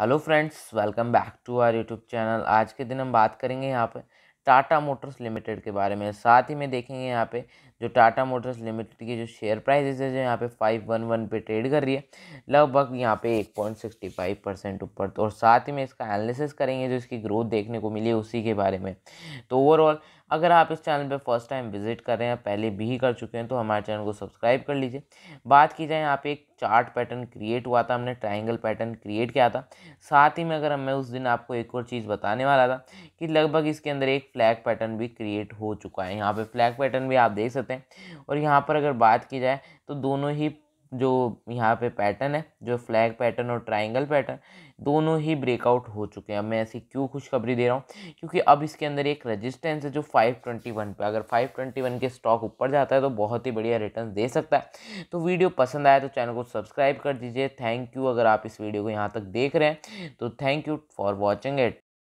hello friends welcome back to our YouTube channel आज के दिन हम बात करेंगे यहाँ पे टाटा मोटर्स लिमिटेड के बारे में साथ ही में देखेंगे यहाँ पे जो टाटा मोटर्स लिमिटेड की जो शेयर प्राइजेज है जो यहाँ पे फाइव वन वन पे ट्रेड कर रही है लगभग यहाँ पे एक पॉइंट सिक्सटी फाइव परसेंट ऊपर तो और साथ ही में इसका एनालिसिस करेंगे जो इसकी ग्रोथ देखने को मिली उसी के बारे में तो ओवरऑल अगर आप इस चैनल पर फर्स्ट टाइम विजिट कर रहे हैं पहले भी कर चुके हैं तो हमारे चैनल को सब्सक्राइब कर लीजिए बात की जाए यहाँ पे एक चार्ट पैटर्न क्रिएट हुआ था हमने ट्राइंगल पैटर्न क्रिएट किया था साथ ही में अगर मैं उस दिन आपको एक और चीज़ बताने वाला था कि लगभग इसके अंदर एक फ्लैग पैटर्न भी क्रिएट हो चुका है यहाँ पर फ्लैग पैटर्न भी आप देख सकते हैं और यहाँ पर अगर बात की जाए तो दोनों ही जो यहाँ पे पैटर्न है जो फ्लैग पैटर्न और ट्रायंगल पैटर्न दोनों ही ब्रेकआउट हो चुके हैं अब मैं ऐसी क्यों खुशखबरी दे रहा हूँ क्योंकि अब इसके अंदर एक रेजिस्टेंस है जो 521 पे अगर 521 के स्टॉक ऊपर जाता है तो बहुत ही बढ़िया रिटर्न दे सकता है तो वीडियो पसंद आया तो चैनल को सब्सक्राइब कर दीजिए थैंक यू अगर आप इस वीडियो को यहाँ तक देख रहे हैं तो thank you for watching it